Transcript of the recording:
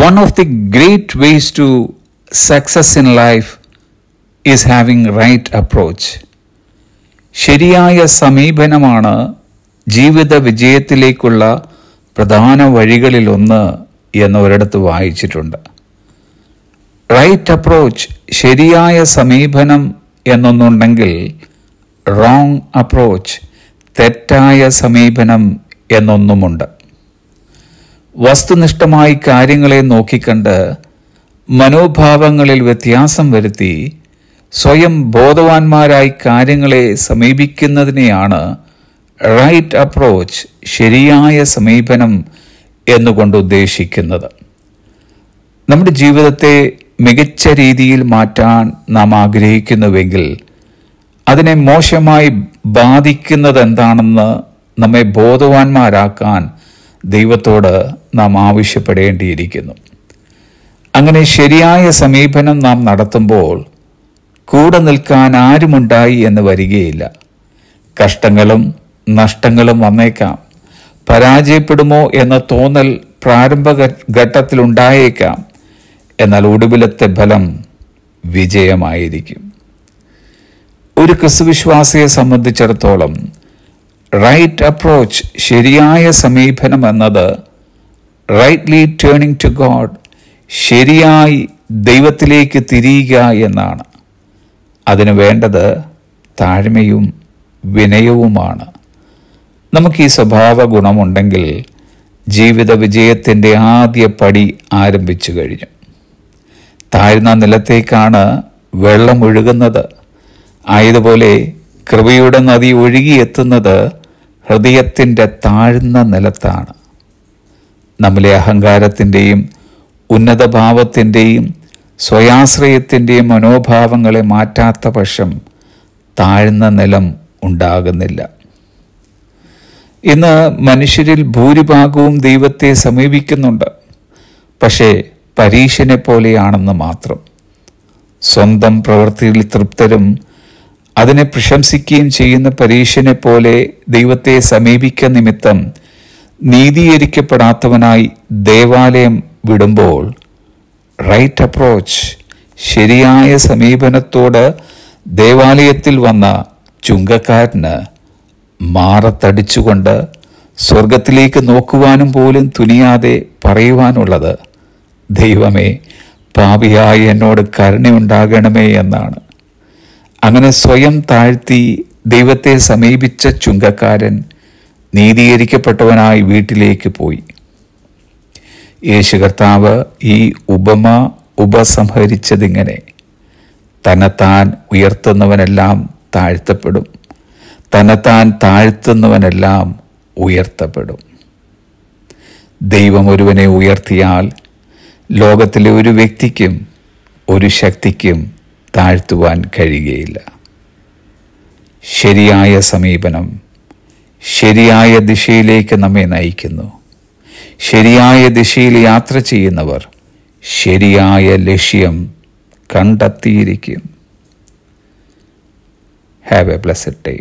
one of the great ways to success in life is having right approach ശരിയായ സമീപനമാണ് ജീവിത വിജയത്തിലേക്കുള്ള പ്രധാന വഴികളിലൊന്ന് എന്നൊരിടത്ത് വായിച്ചിട്ടുണ്ട് റൈറ്റ് അപ്രോച്ച് ശരിയായ സമീപനം എന്നൊന്നുണ്ടെങ്കിൽ റോങ് അപ്രോച്ച് തെറ്റായ സമീപനം എന്നൊന്നുമുണ്ട് വസ്തുനിഷ്ഠമായി കാര്യങ്ങളെ നോക്കിക്കണ്ട് മനോഭാവങ്ങളിൽ വ്യത്യാസം വരുത്തി സ്വയം ബോധവാന്മാരായി കാര്യങ്ങളെ സമീപിക്കുന്നതിനെയാണ് റൈറ്റ് അപ്രോച്ച് ശരിയായ സമീപനം എന്നുകൊണ്ട് ഉദ്ദേശിക്കുന്നത് നമ്മുടെ ജീവിതത്തെ മികച്ച രീതിയിൽ മാറ്റാൻ നാം ആഗ്രഹിക്കുന്നുവെങ്കിൽ അതിനെ മോശമായി ബാധിക്കുന്നത് എന്താണെന്ന് നമ്മെ ബോധവാന്മാരാക്കാൻ ദൈവത്തോട് നാം ആവശ്യപ്പെടേണ്ടിയിരിക്കുന്നു അങ്ങനെ ശരിയായ സമീപനം നാം നടത്തുമ്പോൾ കൂടെ നിൽക്കാൻ ആരുമുണ്ടായി എന്ന് വരികയില്ല കഷ്ടങ്ങളും നഷ്ടങ്ങളും വന്നേക്കാം പരാജയപ്പെടുമോ എന്ന തോന്നൽ പ്രാരംഭ ഘട്ടത്തിലുണ്ടായേക്കാം എന്നാൽ ഒടുവിലത്തെ ഫലം വിജയമായിരിക്കും ഒരു ക്രിസ്തുവിശ്വാസിയെ സംബന്ധിച്ചിടത്തോളം റൈറ്റ് അപ്രോച്ച് ശരിയായ സമീപനം എന്നത് റൈറ്റ്ലി ടേണിംഗ് ടു ഗോഡ് ശരിയായി ദൈവത്തിലേക്ക് തിരിയുക എന്നാണ് അതിന് വേണ്ടത് താഴ്മയും വിനയവുമാണ് നമുക്ക് ഈ സ്വഭാവ ഗുണമുണ്ടെങ്കിൽ ജീവിത വിജയത്തിൻ്റെ ആദ്യ പടി ആരംഭിച്ചു കഴിഞ്ഞു താഴ്ന്ന നിലത്തേക്കാണ് വെള്ളം ഒഴുകുന്നത് ആയതുപോലെ കൃപയുടെ നദി ഒഴുകിയെത്തുന്നത് ഹൃദയത്തിൻ്റെ താഴ്ന്ന നിലത്താണ് നമ്മിലെ അഹങ്കാരത്തിൻ്റെയും ഉന്നതഭാവത്തിൻ്റെയും സ്വയാശ്രയത്തിൻ്റെയും മനോഭാവങ്ങളെ മാറ്റാത്ത പക്ഷം താഴ്ന്ന നിലം ഉണ്ടാകുന്നില്ല ഇന്ന് മനുഷ്യരിൽ ഭൂരിഭാഗവും ദൈവത്തെ സമീപിക്കുന്നുണ്ട് പക്ഷേ പരീക്ഷനെ പോലെയാണെന്ന് മാത്രം സ്വന്തം പ്രവൃത്തിയിൽ തൃപ്തരും അതിനെ പ്രശംസിക്കുകയും ചെയ്യുന്ന പരീക്ഷനെ പോലെ ദൈവത്തെ സമീപിക്ക നിമിത്തം നീതീകരിക്കപ്പെടാത്തവനായി ദേവാലയം വിടുമ്പോൾ റൈറ്റ് അപ്രോച്ച് ശരിയായ സമീപനത്തോട് ദേവാലയത്തിൽ വന്ന ചുങ്കക്കാരന് മാറത്തടിച്ചുകൊണ്ട് സ്വർഗത്തിലേക്ക് നോക്കുവാനും പോലും തുനിയാതെ പറയുവാനുള്ളത് ദൈവമേ പാപിയായി എന്നോട് കരുണയുണ്ടാകണമേ എന്നാണ് അങ്ങനെ സ്വയം താഴ്ത്തി ദൈവത്തെ സമീപിച്ച ചുങ്കക്കാരൻ നീതീകരിക്കപ്പെട്ടവനായി വീട്ടിലേക്ക് പോയി യേശു കർത്താവ് ഈ ഉപമ ഉപസംഹരിച്ചതിങ്ങനെ തന്നെത്താൻ ഉയർത്തുന്നവനെല്ലാം താഴ്ത്തപ്പെടും തന്നെത്താൻ താഴ്ത്തുന്നവനെല്ലാം ഉയർത്തപ്പെടും ദൈവം ഒരുവനെ ഉയർത്തിയാൽ ലോകത്തിലെ ഒരു വ്യക്തിക്കും ഒരു ശക്തിക്കും താഴ്ത്തുവാൻ കഴിയുകയില്ല ശരിയായ സമീപനം ശരിയായ ദിശയിലേക്ക് നമ്മെ നയിക്കുന്നു ശരിയായ ദിശയിൽ യാത്ര ചെയ്യുന്നവർ ശരിയായ ലക്ഷ്യം കണ്ടെത്തിയിരിക്കും ഹാവ് എ ബ്ലസ്ഡ് ഡേ